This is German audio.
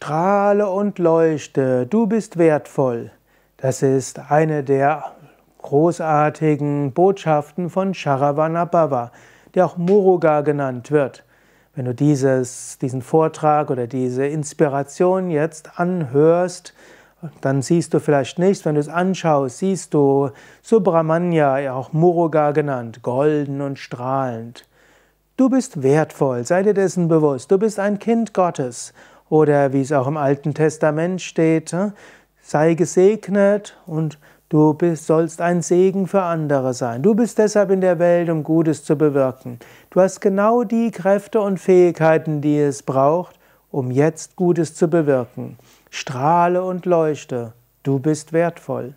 Strahle und leuchte, du bist wertvoll. Das ist eine der großartigen Botschaften von Sharavanabhava, der auch Muruga genannt wird. Wenn du dieses, diesen Vortrag oder diese Inspiration jetzt anhörst, dann siehst du vielleicht nichts, wenn du es anschaust, siehst du Subramanya, auch Muruga genannt, golden und strahlend. Du bist wertvoll, sei dir dessen bewusst, du bist ein Kind Gottes oder wie es auch im Alten Testament steht, hm, sei gesegnet und du bist, sollst ein Segen für andere sein. Du bist deshalb in der Welt, um Gutes zu bewirken. Du hast genau die Kräfte und Fähigkeiten, die es braucht, um jetzt Gutes zu bewirken. Strahle und leuchte, du bist wertvoll.